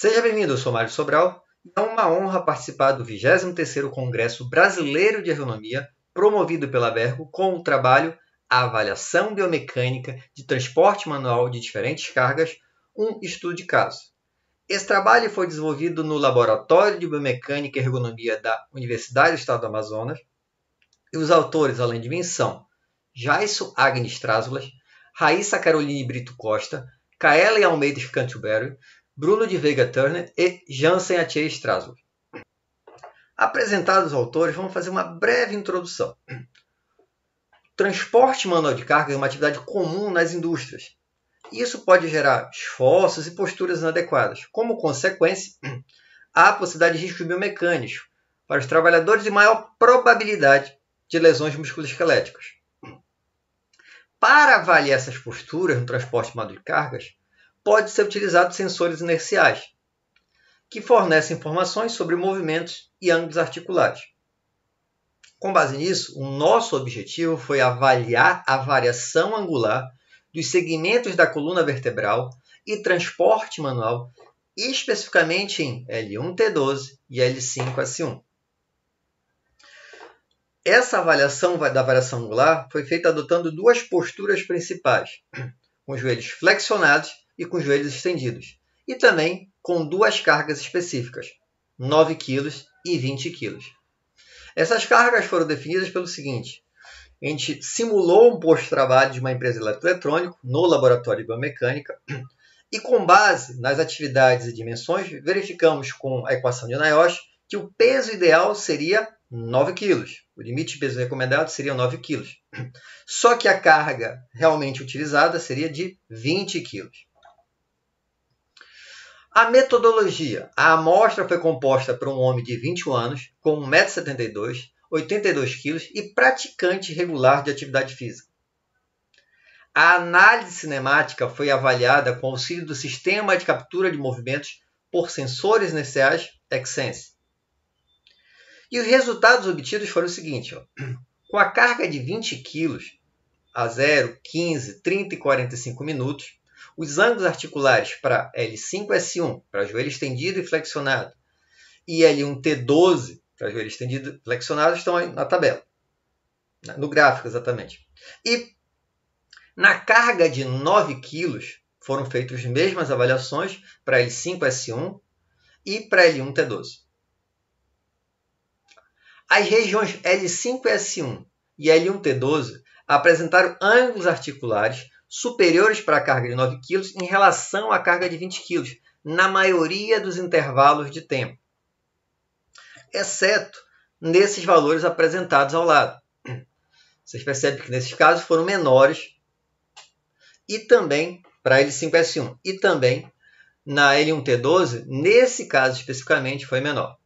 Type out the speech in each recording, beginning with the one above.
Seja bem-vindo, eu sou Mário Sobral é uma honra participar do 23º Congresso Brasileiro de Agronomia, promovido pela Berco com o trabalho A Avaliação Biomecânica de Transporte Manual de Diferentes Cargas, um estudo de caso. Esse trabalho foi desenvolvido no Laboratório de Biomecânica e Ergonomia da Universidade do Estado do Amazonas e os autores, além de mim, são Jaisso Agnes Trásulas, Raíssa Caroline Brito Costa, Kaela Almeida Canterbury, Bruno de Veiga Turner e Jansen Atier Strasbourg. Apresentados os autores, vamos fazer uma breve introdução. Transporte manual de carga é uma atividade comum nas indústrias. Isso pode gerar esforços e posturas inadequadas. Como consequência, há a possibilidade de riscos biomecânicos para os trabalhadores e maior probabilidade de lesões musculoesqueléticas. Para avaliar essas posturas no transporte manual de cargas, pode ser utilizado sensores inerciais, que fornecem informações sobre movimentos e ângulos articulares. Com base nisso, o nosso objetivo foi avaliar a variação angular dos segmentos da coluna vertebral e transporte manual, especificamente em L1T12 e L5S1. Essa avaliação da variação angular foi feita adotando duas posturas principais, com os joelhos flexionados e com os joelhos estendidos, e também com duas cargas específicas, 9 kg e 20 kg. Essas cargas foram definidas pelo seguinte: a gente simulou um posto de trabalho de uma empresa eletroeletrônico no laboratório de biomecânica e, com base nas atividades e dimensões, verificamos com a equação de Nayoshi que o peso ideal seria 9 kg. O limite de peso recomendado seria 9 kg. Só que a carga realmente utilizada seria de 20 kg. A metodologia. A amostra foi composta por um homem de 21 anos, com 1,72m, 82kg e praticante regular de atividade física. A análise cinemática foi avaliada com auxílio do sistema de captura de movimentos por sensores iniciais Exense. E os resultados obtidos foram os seguintes. Ó. Com a carga de 20 kg a 0, 15, 30 e 45 minutos, os ângulos articulares para L5S1, para joelho estendido e flexionado, e L1T12, para joelho estendido e flexionado, estão aí na tabela, né, no gráfico exatamente. E na carga de 9 kg foram feitas as mesmas avaliações para L5S1 e para L1T12. As regiões L5S1 e L1T12 apresentaram ângulos articulares superiores para a carga de 9 kg em relação à carga de 20 kg, na maioria dos intervalos de tempo, exceto nesses valores apresentados ao lado. Vocês percebem que nesses casos foram menores e também para L5S1 e também na L1T12, nesse caso especificamente, foi menor.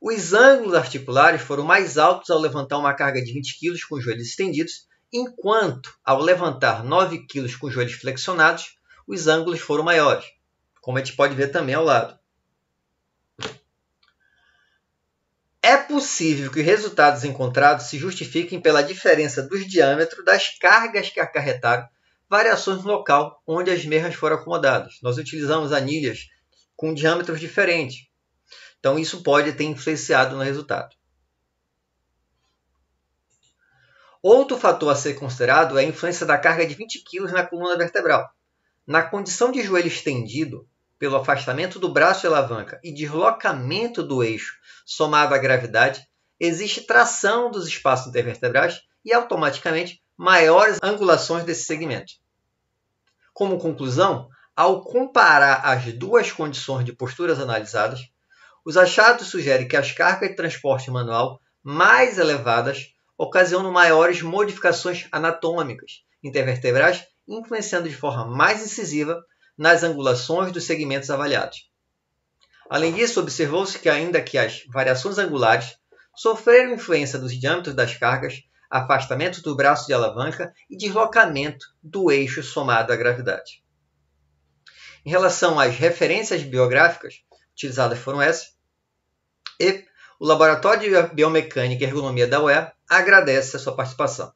Os ângulos articulares foram mais altos ao levantar uma carga de 20 kg com os joelhos estendidos enquanto ao levantar 9 kg com os joelhos flexionados, os ângulos foram maiores, como a gente pode ver também ao lado. É possível que os resultados encontrados se justifiquem pela diferença dos diâmetros das cargas que acarretaram variações no local onde as merras foram acomodadas. Nós utilizamos anilhas com diâmetros diferentes, então isso pode ter influenciado no resultado. Outro fator a ser considerado é a influência da carga de 20 kg na coluna vertebral. Na condição de joelho estendido, pelo afastamento do braço e alavanca e deslocamento do eixo somado à gravidade, existe tração dos espaços intervertebrais e automaticamente maiores angulações desse segmento. Como conclusão, ao comparar as duas condições de posturas analisadas, os achados sugerem que as cargas de transporte manual mais elevadas ocasionando maiores modificações anatômicas intervertebrais, influenciando de forma mais incisiva nas angulações dos segmentos avaliados. Além disso, observou-se que, ainda que as variações angulares sofreram influência dos diâmetros das cargas, afastamento do braço de alavanca e deslocamento do eixo somado à gravidade. Em relação às referências biográficas, utilizadas foram essas, e o Laboratório de Biomecânica e Ergonomia da UE agradece a sua participação.